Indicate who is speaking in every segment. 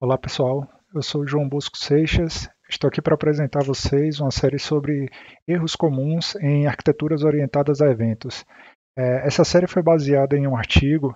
Speaker 1: Olá pessoal, eu sou João Bosco Seixas, estou aqui para apresentar a vocês uma série sobre erros comuns em arquiteturas orientadas a eventos. É, essa série foi baseada em um artigo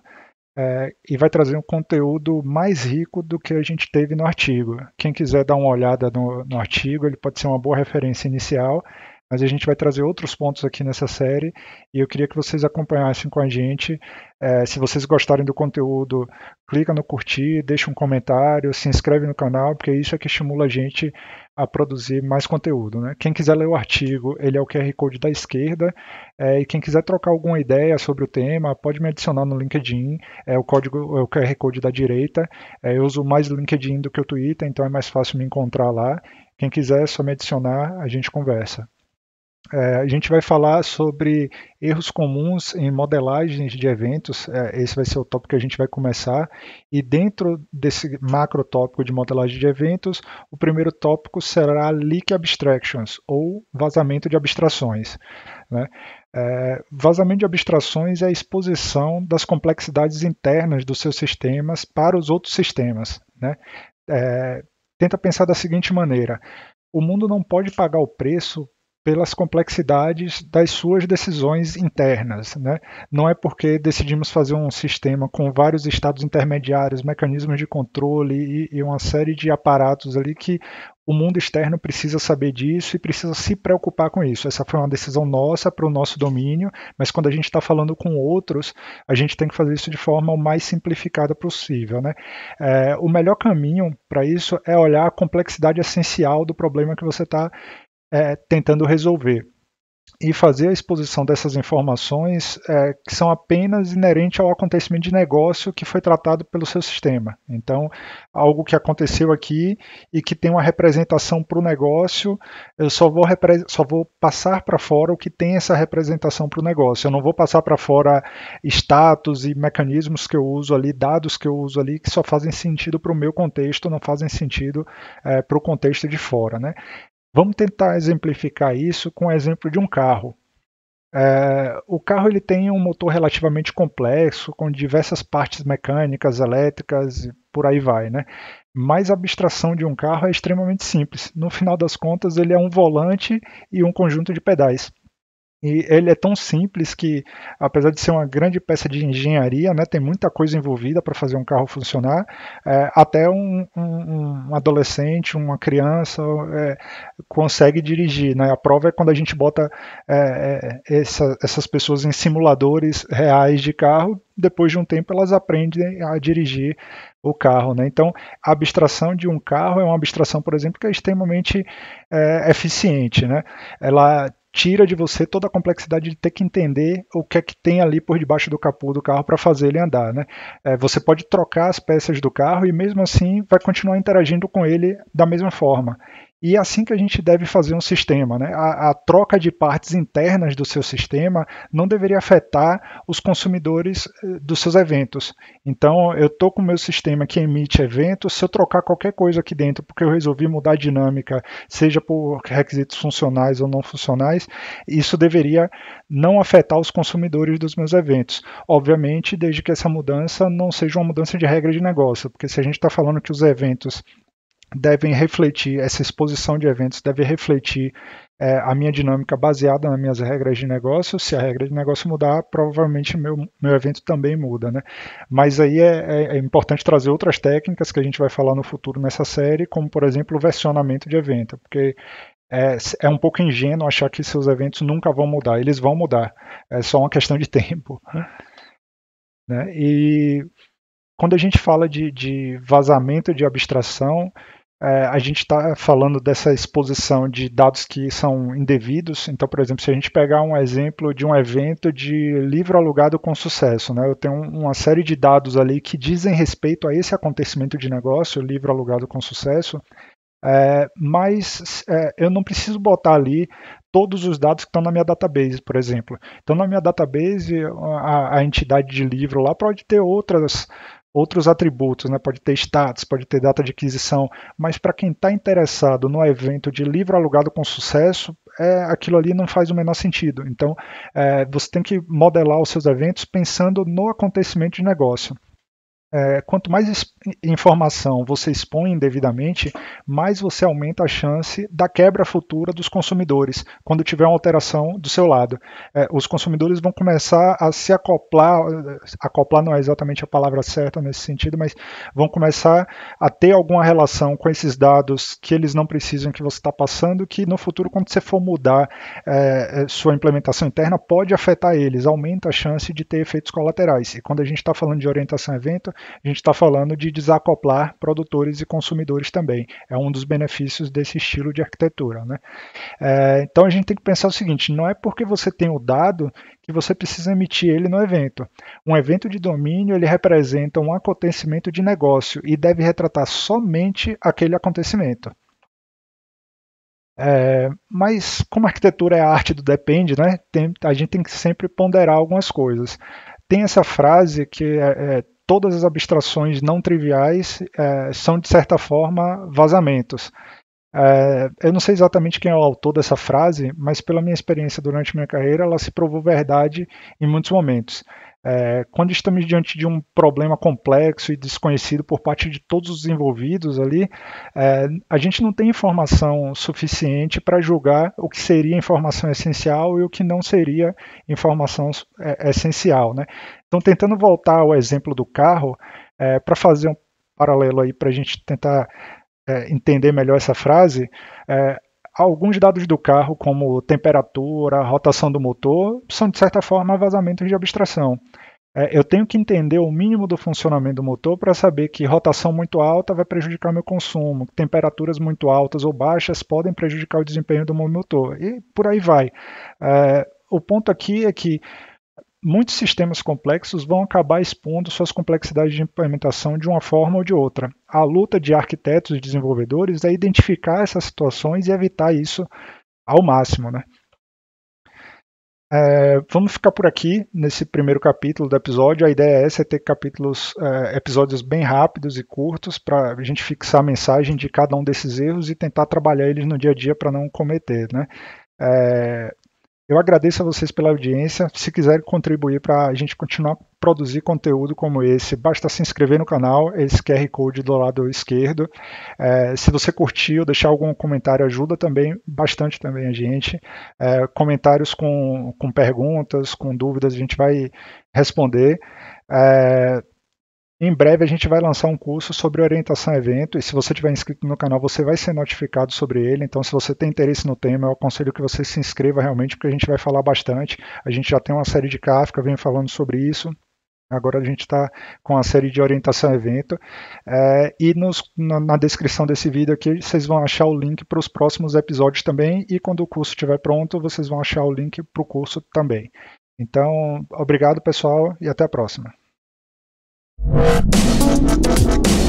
Speaker 1: é, e vai trazer um conteúdo mais rico do que a gente teve no artigo. Quem quiser dar uma olhada no, no artigo, ele pode ser uma boa referência inicial mas a gente vai trazer outros pontos aqui nessa série e eu queria que vocês acompanhassem com a gente. É, se vocês gostarem do conteúdo, clica no curtir, deixa um comentário, se inscreve no canal, porque isso é que estimula a gente a produzir mais conteúdo. Né? Quem quiser ler o artigo, ele é o QR Code da esquerda. É, e quem quiser trocar alguma ideia sobre o tema, pode me adicionar no LinkedIn. É o código, é o QR Code da direita. É, eu uso mais LinkedIn do que o Twitter, então é mais fácil me encontrar lá. Quem quiser, é só me adicionar, a gente conversa. É, a gente vai falar sobre erros comuns em modelagens de eventos. É, esse vai ser o tópico que a gente vai começar. E dentro desse macro tópico de modelagem de eventos, o primeiro tópico será leak abstractions ou vazamento de abstrações. Né? É, vazamento de abstrações é a exposição das complexidades internas dos seus sistemas para os outros sistemas. Né? É, tenta pensar da seguinte maneira: o mundo não pode pagar o preço pelas complexidades das suas decisões internas. Né? Não é porque decidimos fazer um sistema com vários estados intermediários, mecanismos de controle e, e uma série de aparatos ali que o mundo externo precisa saber disso e precisa se preocupar com isso. Essa foi uma decisão nossa para o nosso domínio, mas quando a gente está falando com outros, a gente tem que fazer isso de forma o mais simplificada possível. Né? É, o melhor caminho para isso é olhar a complexidade essencial do problema que você está é, tentando resolver e fazer a exposição dessas informações é, que são apenas inerentes ao acontecimento de negócio que foi tratado pelo seu sistema. Então, algo que aconteceu aqui e que tem uma representação para o negócio, eu só vou, só vou passar para fora o que tem essa representação para o negócio. Eu não vou passar para fora status e mecanismos que eu uso ali, dados que eu uso ali, que só fazem sentido para o meu contexto, não fazem sentido é, para o contexto de fora. Né? Vamos tentar exemplificar isso com o exemplo de um carro. É, o carro ele tem um motor relativamente complexo, com diversas partes mecânicas, elétricas e por aí vai, né? Mas a abstração de um carro é extremamente simples. No final das contas, ele é um volante e um conjunto de pedais. E ele é tão simples que, apesar de ser uma grande peça de engenharia, né, tem muita coisa envolvida para fazer um carro funcionar. É, até um, um, um, adolescente, uma criança é, consegue dirigir. Né? A prova é quando a gente bota é, é, essa, essas pessoas em simuladores reais de carro. Depois de um tempo, elas aprendem a dirigir o carro. Né? Então, a abstração de um carro é uma abstração, por exemplo, que é extremamente é, eficiente. Né? Ela tira de você toda a complexidade de ter que entender o que é que tem ali por debaixo do capô do carro para fazer ele andar. Né? É, você pode trocar as peças do carro e mesmo assim vai continuar interagindo com ele da mesma forma. E é assim que a gente deve fazer um sistema. Né? A, a, troca de partes internas do seu sistema não deveria afetar os consumidores eh, dos seus eventos. Então, eu estou com o meu sistema que emite eventos, se eu trocar qualquer coisa aqui dentro, porque eu resolvi mudar a dinâmica, seja por requisitos funcionais ou não funcionais, isso deveria não afetar os consumidores dos meus eventos. Obviamente, desde que essa mudança não seja uma mudança de regra de negócio, porque se a gente está falando que os eventos devem refletir, essa exposição de eventos deve refletir é, a minha dinâmica baseada nas minhas regras de negócio. Se a regra de negócio mudar, provavelmente meu, meu evento também muda. Né? Mas aí é, é, é importante trazer outras técnicas que a gente vai falar no futuro nessa série, como por exemplo o versionamento de evento, porque é, é, um pouco ingênuo achar que seus eventos nunca vão mudar. Eles vão mudar. É só uma questão de tempo. Né? E quando a gente fala de, de vazamento de abstração, é, a gente está falando dessa exposição de dados que são indevidos. Então, por exemplo, se a gente pegar um exemplo de um evento de livro alugado com sucesso, né? Eu tenho uma série de dados ali que dizem respeito a esse acontecimento de negócio, livro alugado com sucesso. É, mas é, eu não preciso botar ali todos os dados que estão na minha database, por exemplo. Então, na minha database, a, a entidade de livro lá pode ter outras outros atributos, né? pode ter status, pode ter data de aquisição, mas para quem está interessado no evento de livro alugado com sucesso, é, aquilo ali não faz o menor sentido. Então, é, você tem que modelar os seus eventos pensando no acontecimento de negócio é, quanto mais informação você expõe indevidamente, mais você aumenta a chance da quebra futura dos consumidores, quando tiver uma alteração do seu lado. É, os consumidores vão começar a se acoplar, acoplar não é exatamente a palavra certa nesse sentido, mas vão começar a ter alguma relação com esses dados que eles não precisam que você está passando, que no futuro, quando você for mudar é, é sua implementação interna, pode afetar eles, aumenta a chance de ter efeitos colaterais. E quando a gente está falando de orientação a evento, a gente está falando de desacoplar produtores e consumidores também. É um dos benefícios desse estilo de arquitetura. Né? É, então a gente tem que pensar o seguinte: não é porque você tem o dado que você precisa emitir ele no evento. Um evento de domínio ele representa um acontecimento de negócio e deve retratar somente aquele acontecimento. É, mas como a arquitetura é a arte do depende, né, tem, a gente tem que sempre ponderar algumas coisas. Tem essa frase que é, é, todas as abstrações não triviais é, são, de certa forma, vazamentos. É, eu não sei exatamente quem é o autor dessa frase, mas pela minha experiência durante minha carreira, ela se provou verdade em muitos momentos. É, quando estamos diante de um problema complexo e desconhecido por parte de todos os envolvidos ali, é, a gente não tem informação suficiente para julgar o que seria informação essencial e o que não seria informação é, essencial. Né? Então, tentando voltar ao exemplo do carro, é, para fazer um paralelo aí, para a gente tentar é, entender melhor essa frase, é, alguns dados do carro, como temperatura, rotação do motor, são de certa forma vazamentos de abstração. É, eu tenho que entender o mínimo do funcionamento do motor para saber que rotação muito alta vai prejudicar meu consumo, que temperaturas muito altas ou baixas podem prejudicar o desempenho do meu motor, e por aí vai. É, o ponto aqui é que muitos sistemas complexos vão acabar expondo suas complexidades de implementação de uma forma ou de outra a luta de arquitetos e desenvolvedores é identificar essas situações e evitar isso ao máximo. Né? É, vamos ficar por aqui nesse primeiro capítulo do episódio. A ideia é essa, é ter capítulos, é, episódios bem rápidos e curtos para a gente fixar a mensagem de cada um desses erros e tentar trabalhar eles no dia a dia para não cometer, né? É, eu agradeço a vocês pela audiência. Se quiserem contribuir para a gente continuar produzir conteúdo como esse, basta se inscrever no canal, esse QR Code do lado esquerdo. É, se você curtiu, deixar algum comentário ajuda também bastante também a gente. É, comentários com, com perguntas, com dúvidas, a gente vai responder. É, em breve a gente vai lançar um curso sobre orientação a evento e se você tiver inscrito no canal você vai ser notificado sobre ele. Então, se você tem interesse no tema, eu aconselho que você se inscreva realmente porque a gente vai falar bastante. A gente já tem uma série de Kafka, vem falando sobre isso. Agora a gente está com a série de orientação a evento. É, e nos, na, na, descrição desse vídeo aqui, vocês vão achar o link para os próximos episódios também. E quando o curso estiver pronto, vocês vão achar o link para o curso também. Então, obrigado pessoal e até a próxima. ¡Suscríbete